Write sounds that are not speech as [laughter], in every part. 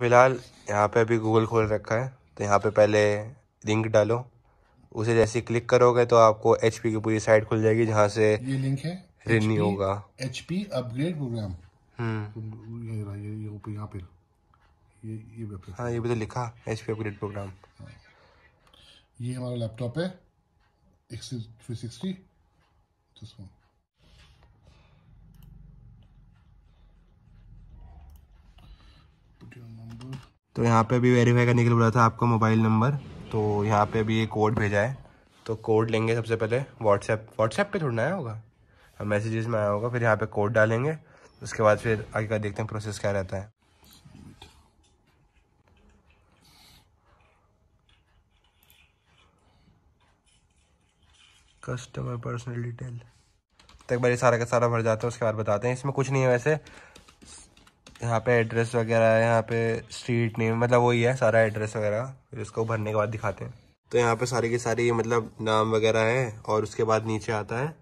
फिलहाल यहाँ पे अभी गूगल खोल रखा है तो यहाँ पे पहले लिंक डालो उसे जैसे क्लिक करोगे तो आपको एच की पूरी साइट खुल जाएगी जहाँ से ये लिंक है रिन्यू होगा एच अपग्रेड प्रोग्राम हम्म तो पे ये ये हाँ ये भी तो लिखा एच पी अपग्रेड प्रोग्राम ये हमारा लैपटॉप है एक्सिस थ्री सिक्सटी तो यहाँ पे अभी वेरीफाई करने के लिए बोला था आपका मोबाइल नंबर तो यहाँ पे अभी ये कोड भेजा है तो कोड लेंगे सबसे पहले व्हाट्सएप व्हाट्सएप पे थोड़ा आया होगा हम हाँ, मैसेजेस में आया होगा फिर यहाँ पे कोड डालेंगे उसके बाद फिर आगे का देखते हैं प्रोसेस क्या रहता है कस्टमर पर्सनल डिटेल तो एक बार ये सारा का सारा भर जाता है उसके बाद बताते हैं इसमें कुछ नहीं है वैसे यहाँ पे एड्रेस वगैरह है यहाँ पे स्ट्रीट नेम मतलब वही है सारा एड्रेस वगैरह फिर उसको भरने के बाद दिखाते हैं तो यहाँ पे सारी की सारी मतलब नाम वगैरह है और उसके बाद नीचे आता है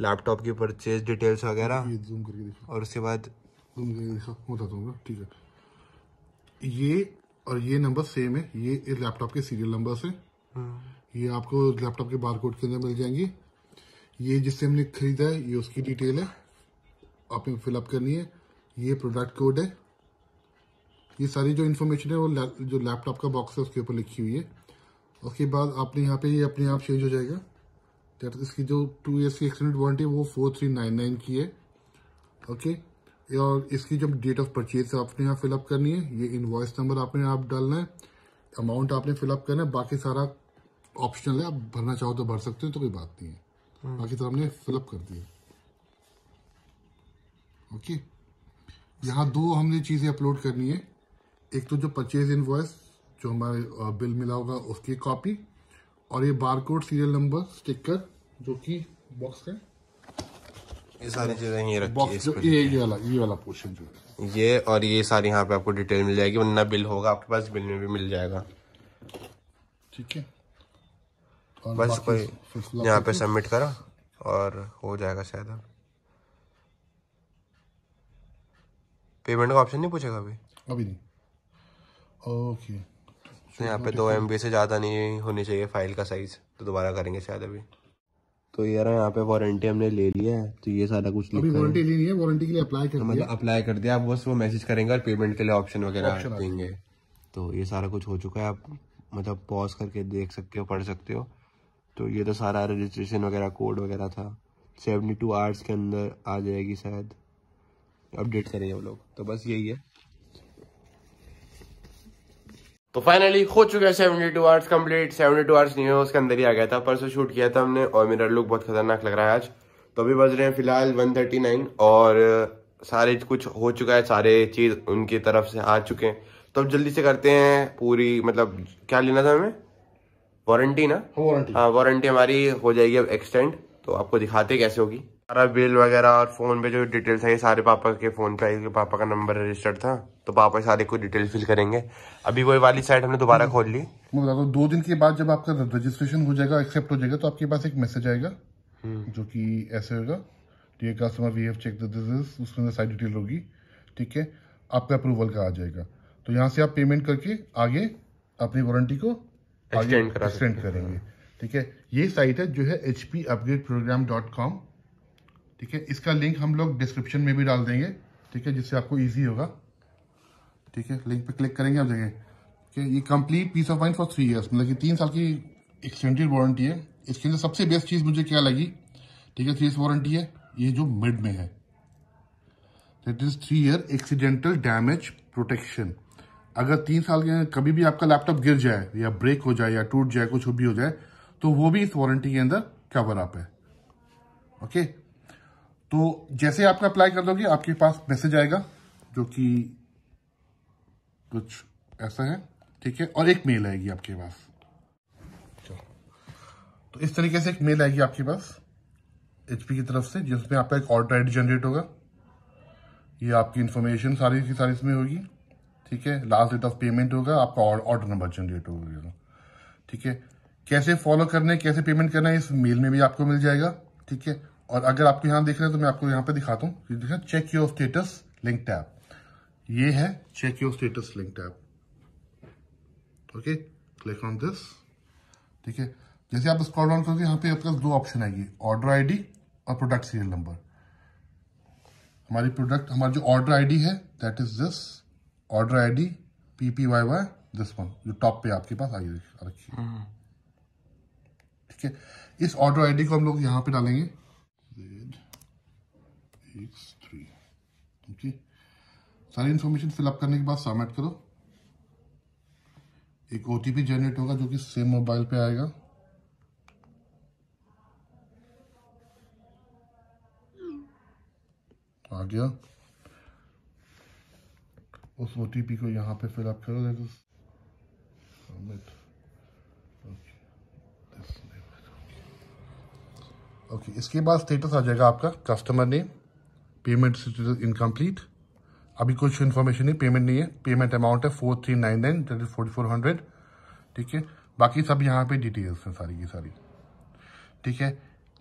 लैपटॉप की परचेज डिटेल्स वगैरह और उसके बाद ठीक है ये और ये नंबर सेम है ये लैपटॉप के सीरियल नंबर है ये आपको लैपटॉप के बार के अंदर मिल जाएंगी ये जिससे हमने खरीदा है ये उसकी डिटेल है आपने फिलअप करनी है ये प्रोडक्ट कोड है ये सारी जो इन्फॉर्मेशन है वो ला, जो लैपटॉप का बॉक्स है उसके ऊपर लिखी हुई है उसके बाद आपने यहाँ पे ये अपने आप चेंज हो जाएगा दैट इसकी जो टू ईयर्स की एक्सटेंडेड वारंटी वो फोर थ्री नाइन नाइन की है ओके और इसकी जो डेट ऑफ परचेज आपने यहाँ फिलअप करनी है ये इन्वॉइस नंबर आपने आप डालना है अमाउंट आपने फिलअप करना है बाकी सारा ऑप्शनल है आप भरना चाहो तो भर सकते हो तो कोई बात नहीं है हाँ। बाकी सर हमने फिलअप कर दिया ओके okay? यहाँ दो हमने चीज़ें अपलोड करनी है एक तो जो परचेज इन जो हमारे बिल मिला होगा उसकी कॉपी और ये बारकोड सीरियल नंबर स्टिकर जो कि बॉक्स है ये सारी चीजें ये रखी है ये वाला ये वाला पोर्शन जो है ये और ये सारी यहाँ पे आपको डिटेल मिल जाएगी वरना बिल होगा आपके पास बिल में भी मिल जाएगा ठीक है बस कोई यहाँ पे सबमिट करा और हो जाएगा शायद पेमेंट का ऑप्शन नहीं पूछेगा अभी अभी नहीं ओके तो यहाँ पे दो एम से ज़्यादा नहीं होनी चाहिए फाइल का साइज़ तो दोबारा करेंगे शायद अभी तो यार यहाँ पे वारंटी हमने ले लिया है तो ये सारा कुछ अभी वारंटी ले ली है वारंटी के लिए अप्लाई कर तो मतलब अप्लाई कर दिया आप बस वो मैसेज करेंगे और पेमेंट के लिए ऑप्शन वगैरह देंगे तो ये सारा कुछ हो चुका है आप मतलब पॉज करके देख सकते हो पढ़ सकते हो तो ये तो सारा रजिस्ट्रेशन वगैरह कोड वगैरह था सेवेंटी टू आवर्स के अंदर आ जाएगी शायद अपडेट करेंगे हम लोग तो बस यही है तो फाइनली हो चुका है seventy two hours complete seventy two hours नहीं है उसके अंदर ही आ गया था परसों शूट किया था हमने और मेरा लुक बहुत खतरनाक लग रहा है आज तो अभी बज रहे हैं फिलहाल वन थर्टी नाइन और सारे कुछ हो चुका है सारे चीज़ उनकी तरफ से आ चुके हैं तो अब जल्दी से करते हैं पूरी मतलब क्या लेना था हमें वारंटी ना वारंटी हाँ वारंटी हमारी हो जाएगी अब एक्सटेंड तो आपको दिखाते कैसे होगी सारा बिल वगैरह और फोन पे जो डिटेल्स है ये सारे पापा के फोन पे आई पापा का नंबर रजिस्टर्ड था तो पापा सारे को डिटेल फिल करेंगे अभी वही वाली साइट हमने दोबारा खोल ली मैं बता दूँ दो दिन के बाद जब आपका रजिस्ट्रेशन हो जाएगा एक्सेप्ट हो जाएगा तो आपके पास एक मैसेज आएगा हम्म। जो कि ऐसे होगा ठीक है customer we have check this उसमें सारी डिटेल होगी ठीक है आपका अप्रूवल का आ जाएगा तो यहाँ से आप पेमेंट करके आगे अपनी वारंटी को एक्सटेंड करेंगे ठीक है ये साइट है जो है H P upgrade program dot com ठीक है इसका लिंक हम लोग डिस्क्रिप्शन में भी डाल देंगे ठीक है जिससे आपको ईजी होगा ठीक है लिंक पे क्लिक करेंगे आप देखें ठीक है ये complete peace of mind for three years मतलब कि तीन साल की एक्सटेंडेड वारंटी है इसके अंदर सबसे बेस्ट चीज़ मुझे क्या लगी ठीक है थ्री ईयर वारंटी है ये जो मिड में है that is three year accidental damage protection अगर तीन साल के कभी भी आपका लैपटॉप गिर जाए या ब्रेक हो जाए या टूट जाए कुछ भी हो जाए तो वो भी इस वारंटी के अंदर कवर अप है ओके तो जैसे आपका अप्लाई कर दोगे आपके पास मैसेज आएगा जो कि कुछ ऐसा है ठीक है और एक मेल आएगी आपके पास तो इस तरीके से एक मेल आएगी आपके पास एचपी की तरफ से जिसमें आपका एक ऑर्डर आईडी जनरेट होगा ये आपकी इन्फॉर्मेशन सारी की सारी इसमें होगी ठीक है लास्ट डेट ऑफ पेमेंट होगा आपका ऑर्डर नंबर जनरेट होगा ठीक है कैसे फॉलो करना है कैसे पेमेंट करना है इस मेल में भी आपको मिल जाएगा ठीक है और अगर आपको यहां देख रहे हैं तो मैं आपको यहाँ पे दिखाता हूँ देखा check your status link tap ये है check your status link tap okay click on this ठीक है जैसे आप स्कॉल डाउन करोगे यहाँ पे आपके पास दो ऑप्शन आएगी ऑर्डर आईडी और प्रोडक्ट सीरियल नंबर हमारी प्रोडक्ट हमारी जो ऑर्डर आईडी है that is this order ID P P Y Y this one जो टॉप पे आपके पास आई रखी हम्म। ठीक है इस ऑर्डर आईडी को हम लोग यहाँ पे डालेंगे जेड एक्स थ्री ओके सारी इंफॉर्मेशन फिलअप करने के बाद सबमिट करो एक ओटीपी जनरेट होगा जो कि सेम मोबाइल पे आएगा आ गया उस ओटीपी को यहां पे फिलअप करो सबमिट ओके इसके बाद स्टेटस आ जाएगा आपका customer name payment status incomplete अभी कुछ इन्फॉर्मेशन नहीं पेमेंट नहीं है पेमेंट अमाउंट है four three nine nine is forty four hundred ठीक है बाकी सब यहाँ पे डिटेल्स हैं सारी की सारी ठीक है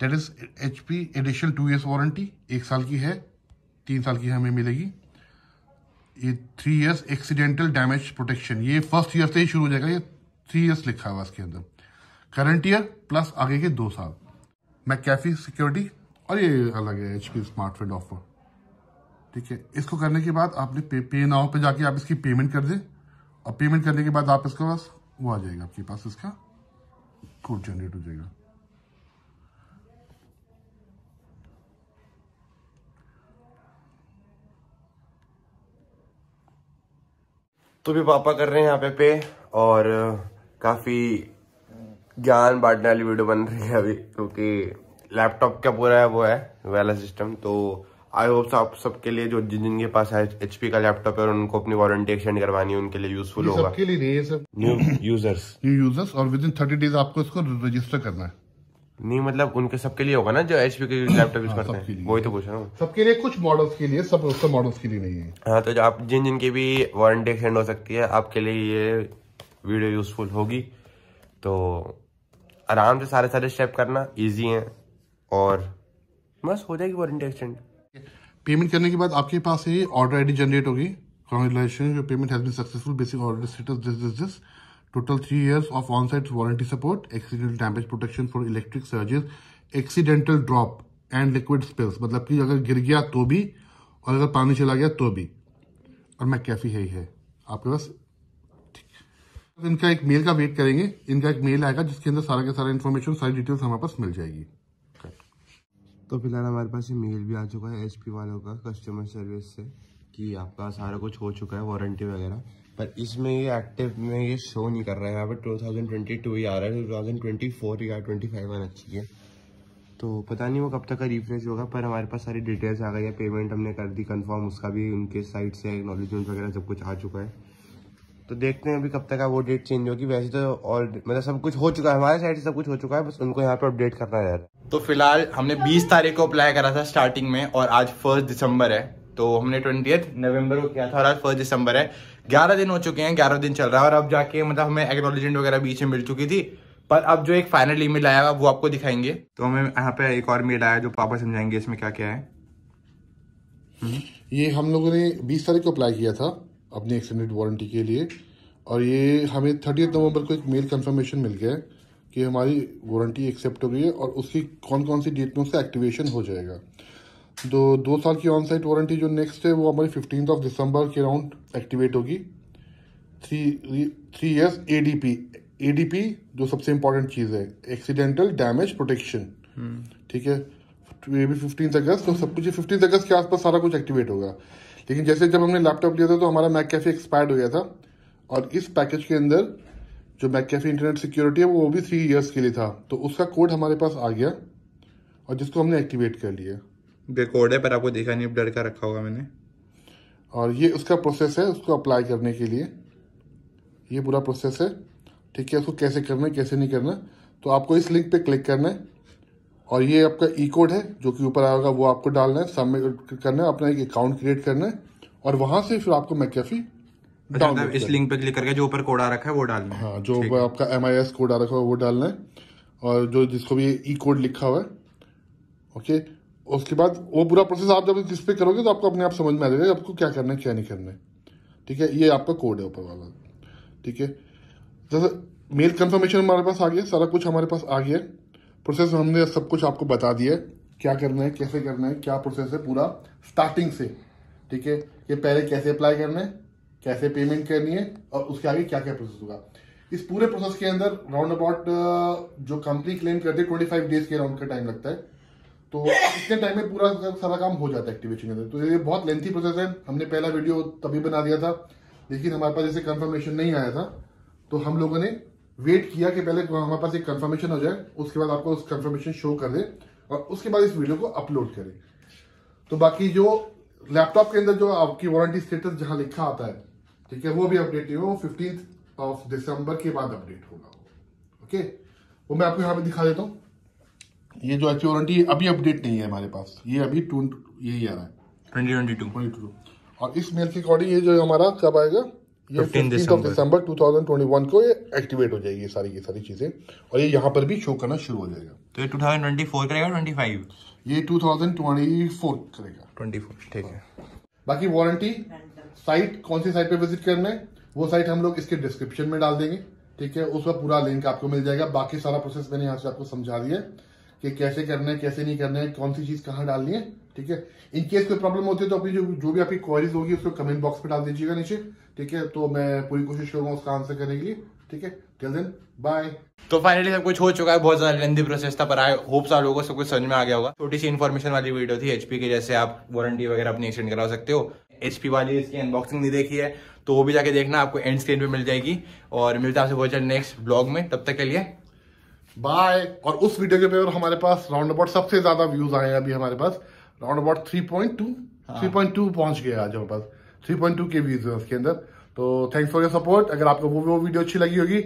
that is H P additional two years warranty एक साल की है तीन साल की हमें मिलेगी ये three years accidental damage protection ये फर्स्ट ईयर से ही शुरू हो जाएगा ये थ्री ईयर्स लिखा हुआ इसके अंदर करंट ईयर प्लस आगे के दो साल कैफी सिक्योरिटी और ये अलग है H P smart feed offer ठीक है इसको करने के बाद आपने पे, पे नाव पे जाके आप इसकी पेमेंट कर दें और पेमेंट करने के बाद आप इसके पास वो आ जाएगा आपके पास इसका कोड जनरेट हो जाएगा तो भी पापा कर रहे हैं यहाँ पे पे और काफ़ी ज्ञान बांटने वाली वीडियो बन रही है अभी क्योंकि लैपटॉप क्या पूरा है वो है वाला सिस्टम तो आई होप आप सबके लिए जो जिन जिनके पास है एचपी का लैपटॉप है उनको अपनी वारंटी एक्सटेंड करवानी है उनके लिए यूजफुल होगा सबके लिए नहीं है sir new users new users और विद इन थर्टी डेज आपको इसको रजिस्टर करना है नहीं मतलब उनके सबके लिए होगा ना जो एचपी के लैपटॉप यूज हाँ, करते हैं वही तो पूछ रहा हूँ सबके लिए कुछ मॉडल्स के लिए सब उसके मॉडल्स के लिए नहीं है हाँ तो जो आप जिन जिनकी भी वारंटी एक्सटेंड हो सकती है आपके लिए ये वीडियो यूजफुल होगी तो आराम से सारे सारे स्टेप करना इजी है और बस हो जाएगी वारंटी एक्सटेंड पेमेंट करने के बाद आपके पास ये ऑर्डर आईडी जनरेट होगी congratulation your payment has been successful basic order status this this this total three years of on site warranty support accidental damage protection for electric surges accidental drop and liquid spills मतलब कि अगर गिर गया तो भी और अगर पानी चला गया तो भी और मैं कैफी है ही है आपके पास तो इनका एक मेल का वेट करेंगे इनका एक मेल आएगा जिसके अंदर सारा का सारा इन्फॉर्मेशन सारी डिटेल्स हमारे पास मिल जाएगी तो फिलहाल हमारे पास ये मेल भी आ चुका है एचपी वालों का कस्टमर सर्विस से कि आपका सारा कुछ हो चुका है वारंटी वगैरह पर इसमें ये एक्टिव में ये शो नहीं कर रहा है यहाँ पर टू थाउजेंड ट्वेंटी टू ही आ रहा है टू थाउजेंड ट्वेंटी फोर या ट्वेंटी फाइव आना चाहिए तो पता नहीं वो कब तक का रिफ्रेश होगा पर हमारे पास सारी डिटेल्स आ गई है पेमेंट हमने कर दी कंफर्म उसका भी उनके साइट से नॉलेज वगैरह सब कुछ आ चुका है तो देखते हैं अभी कब तक वो डेट चेंज होगी वैसे तो और मतलब सब कुछ हो चुका है हमारे साइड से सब कुछ हो चुका है बस उनको यहाँ पे अपडेट करना है तो फिलहाल हमने 20 तारीख को अप्लाई करा था स्टार्टिंग में और आज फर्स्ट दिसंबर है तो हमने ट्वेंटी नवंबर को किया था और आज फर्स्ट दिसंबर है ग्यारह दिन हो चुके हैं ग्यारह दिन चल रहा है और अब जाके मतलब हमें एक्नोलॉजमेंट वगैरह बीच में मिल चुकी थी पर अब जो एक फाइनल ईमेल आया वो आपको दिखाएंगे तो हमें यहाँ पे एक और मेल आया जो पापा समझाएंगे इसमें क्या क्या है ये हम लोगों ने बीस तारीख को अप्लाई किया था अपनी एक्सटेंडेड वारंटी के लिए और ये हमें थर्टी नवंबर को एक मेल कंफर्मेशन मिल गया है कि हमारी वारंटी एक्सेप्ट हो गई है और उसकी कौन कौन सी डेट में उसका एक्टिवेशन हो जाएगा तो दो साल की ऑन साइट वारंटी जो नेक्स्ट है वो हमारी फिफ्टीन ऑफ दिसंबर के अराउंड एक्टिवेट होगी three three years A D P A D P जो सबसे इंपॉर्टेंट चीज़ है एक्सीडेंटल डैमेज प्रोटेक्शन ठीक है ये भी फिफ्टीन अगस्त तो सब कुछ फिफ्टीन अगस्त के आसपास सारा कुछ एक्टिवेट होगा लेकिन जैसे जब हमने लैपटॉप लिया था तो हमारा मैक कैफे एक्सपायर्ड हो गया था और इस पैकेज के अंदर जो मैक कैफे इंटरनेट सिक्योरिटी है वो भी थ्री ईयर्स के लिए था तो उसका कोड हमारे पास आ गया और जिसको हमने एक्टिवेट कर लिया कोड है पर आपको देखा नहीं डर का रखा होगा मैंने और ये उसका प्रोसेस है उसको अप्लाई करने के लिए ये पूरा प्रोसेस है ठीक है उसको कैसे करना है कैसे नहीं करना तो आपको इस लिंक पे क्लिक करना है और ये आपका ई कोड है जो कि ऊपर आएगा वो आपको डालना है सबमिट करना है अपना एक अकाउंट क्रिएट करना है और वहां से फिर आपको अच्छा, मैकेफी मतलब डाउनलोड इस लिंक पे क्लिक करके जो ऊपर कोड आ रखा है वो डालना है हाँ जो आपका एम आई एस कोड आ रखा है वो डालना है और जो जिसको भी ई कोड लिखा हुआ है ओके उसके बाद वो पूरा प्रोसेस आप जब किस पे करोगे तो आपको अपने आप समझ में आ जाएगा आपको क्या करना है क्या नहीं करना है ठीक है ये आपका कोड है ऊपर वाला ठीक है जैसे मेल कंफर्मेशन हमारे पास आ गया सारा कुछ हमारे पास आ गया प्रोसेस हमने सब कुछ आपको बता दिया क्या करना है कैसे करना है क्या प्रोसेस है पूरा स्टार्टिंग से ठीक है ये पहले कैसे अप्लाई करना है कैसे पेमेंट करनी है और उसके आगे क्या क्या प्रोसेस होगा इस पूरे प्रोसेस के अंदर राउंड अबाउट जो कंपनी क्लेम करती है ट्वेंटी फाइव डेज के अराउंड का टाइम लगता है तो इतने टाइम में पूरा सारा काम हो जाता है एक्टिवेशन के अंदर तो ये बहुत लेंथी प्रोसेस है हमने पहला वीडियो तभी बना दिया था लेकिन हमारे पास जैसे कंफर्मेशन नहीं आया था तो हम लोगों ने वेट किया कि पहले हमारे पास एक कंफर्मेशन हो जाए उसके बाद आपको उस कंफर्मेशन शो कर दे और उसके बाद इस वीडियो को अपलोड करें तो बाकी जो लैपटॉप के अंदर जो आपकी वारंटी स्टेटस जहां लिखा आता है ठीक है वो भी अपडेट नहीं होगा फिफ्टीन ऑफ दिसंबर के बाद अपडेट होगा ओके वो मैं आपको यहां पे दिखा देता हूँ ये जो अच्छी वारंटी अभी अपडेट नहीं है हमारे पास ये अभी टू यही आ रहा है ट्वेंटी हाँ हाँ ट्वेंटी टू और इस मेल के अकॉर्डिंग ये जो हमारा कब आएगा December two thousand twenty one को ये एक्टिवेट हो जाएगी ये सारी की सारी चीज़ें और ये यहाँ पर भी शो करना शुरू हो जाएगा तो ये टू थाउजेंड ट्वेंटी फोर करेगा ट्वेंटी फाइव ये टू थाउजेंड ट्वेंटी फोर करेगा ट्वेंटी फोर ठीक है बाकी वारंटी साइट कौन सी साइट पे विजिट करना है वो साइट हम लोग इसके डिस्क्रिप्शन में डाल देंगे ठीक है उसका पूरा लिंक आपको मिल जाएगा बाकी सारा प्रोसेस मैंने यहाँ से आपको समझा दिया है कि कैसे करना है कैसे नहीं करना है कौन सी चीज कहाँ डालनी है ठीक है केस कोई प्रॉब्लम होती है तो अपनी जो जो भी आपकी क्वारीज होगी उसको कमेंट बॉक्स में डाल दीजिएगा नीचे ठीक है तो मैं पूरी कोशिश करूंगा उसका आंसर करने के लिए ठीक है टिल देन बाय तो फाइनली सब कुछ हो चुका है बहुत ज्यादा लेंदी प्रोसेस था पर आई होप आप लोगों को सब कुछ समझ में आ गया होगा छोटी सी इन्फॉर्मेशन वाली वीडियो थी एचपी के जैसे आप वारंटी वगैरह अपनी एक्सटेंड करा सकते हो एचपी वाली इसकी अनबॉक्सिंग नहीं देखी है तो वो भी जाके देखना आपको एंड स्क्रीन पे मिल जाएगी और मिलता है आपसे बहुत जल्द नेक्स्ट ब्लॉग में तब तक के लिए बाय और उस वीडियो के पेपर हमारे पास राउंड अबाउट सबसे ज्यादा व्यूज आए हैं अभी हमारे पास round about three point two three point two पहुंच गया आज हमारे पास थ्री पॉइंट टू के व्यूज है उसके अंदर तो थैंक्स फॉर योर सपोर्ट अगर आपको वो वो वीडियो अच्छी लगी होगी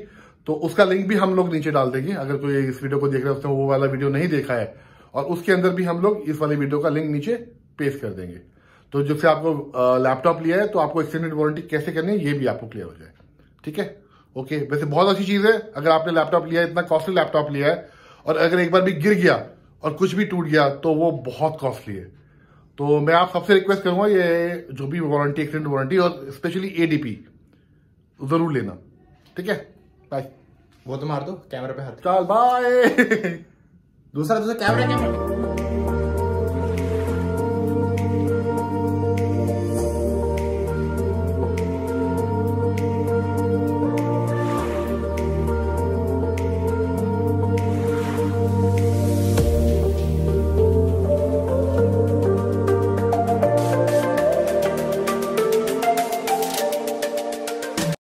तो उसका लिंक भी हम लोग नीचे डाल देंगे अगर कोई इस वीडियो को देख रहे है उसने वो वाला वीडियो नहीं देखा है और उसके अंदर भी हम लोग इस वाली वीडियो का लिंक नीचे पेस्ट कर देंगे तो जिससे आपको लैपटॉप लिया है तो आपको एक्सटेंडेड वारंटी कैसे करनी है ये भी आपको क्लियर हो जाए ठीक है ओके वैसे बहुत अच्छी चीज है अगर आपने लैपटॉप लिया है इतना कॉस्टली लैपटॉप लिया है और अगर एक बार भी गिर गया और कुछ भी टूट गया तो वो बहुत कॉस्टली है तो मैं आप सबसे रिक्वेस्ट करूंगा ये जो भी वारंटी एक्सटेंड वारंटी और स्पेशली एडीपी जरूर लेना ठीक है बाय वो तो मार दो कैमरे पे हाथ चल बाय [laughs] दूसरा दूसरा कैमरा कैमरा